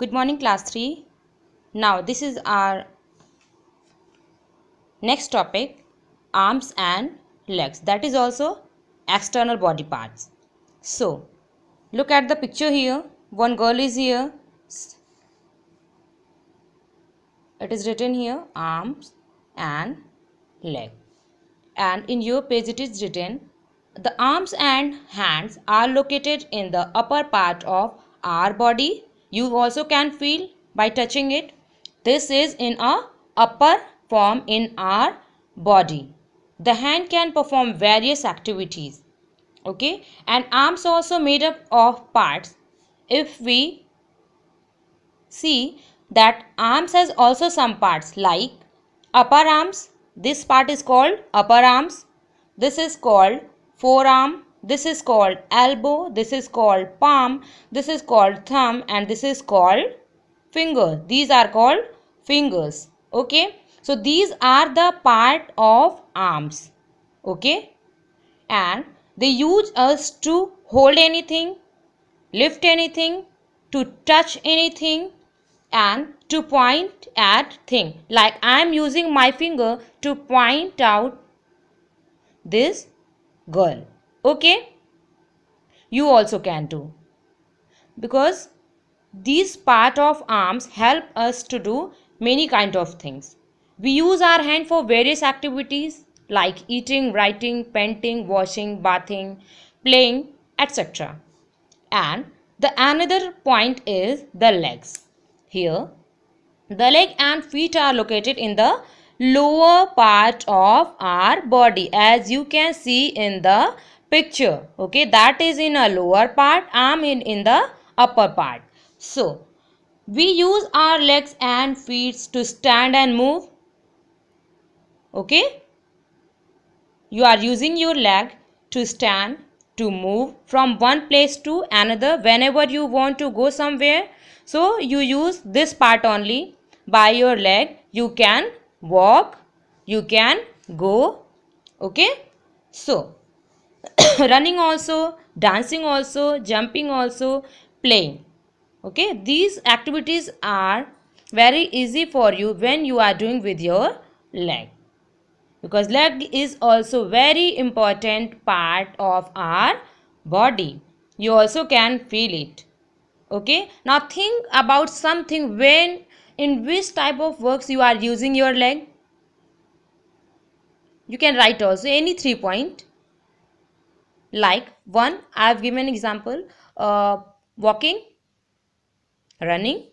Good morning class 3. Now this is our next topic arms and legs that is also external body parts. So look at the picture here. One girl is here. It is written here arms and leg and in your page it is written the arms and hands are located in the upper part of our body you also can feel by touching it. This is in a upper form in our body. The hand can perform various activities. Okay. And arms also made up of parts. If we see that arms has also some parts like upper arms. This part is called upper arms. This is called forearm this is called elbow, this is called palm, this is called thumb and this is called finger. These are called fingers. Okay. So these are the part of arms. Okay. And they use us to hold anything, lift anything, to touch anything and to point at thing. Like I am using my finger to point out this girl okay you also can do because these part of arms help us to do many kind of things we use our hand for various activities like eating writing painting washing bathing playing etc and the another point is the legs here the leg and feet are located in the lower part of our body as you can see in the picture okay that is in a lower part arm in in the upper part so we use our legs and feet to stand and move okay you are using your leg to stand to move from one place to another whenever you want to go somewhere so you use this part only by your leg you can walk you can go okay so running also, dancing also, jumping also, playing. Okay, these activities are very easy for you when you are doing with your leg because leg is also very important part of our body you also can feel it okay now think about something when in which type of works you are using your leg you can write also any three point like one i have given example uh, walking running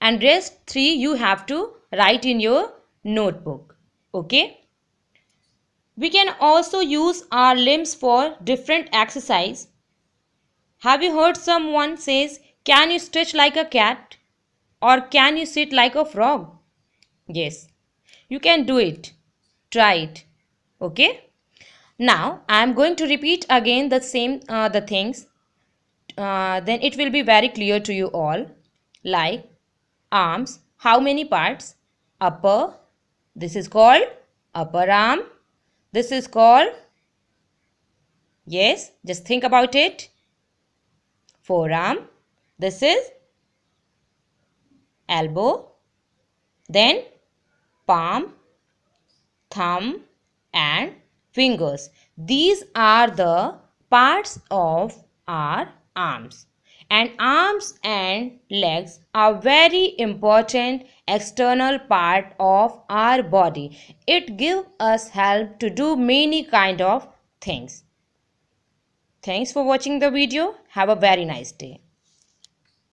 and rest three you have to write in your notebook okay we can also use our limbs for different exercise have you heard someone says can you stretch like a cat or can you sit like a frog yes you can do it try it okay now I am going to repeat again the same uh, the things uh, then it will be very clear to you all like arms how many parts upper this is called upper arm this is called yes just think about it forearm this is elbow then palm thumb and fingers. These are the parts of our arms. And arms and legs are very important external part of our body. It give us help to do many kind of things. Thanks for watching the video. Have a very nice day.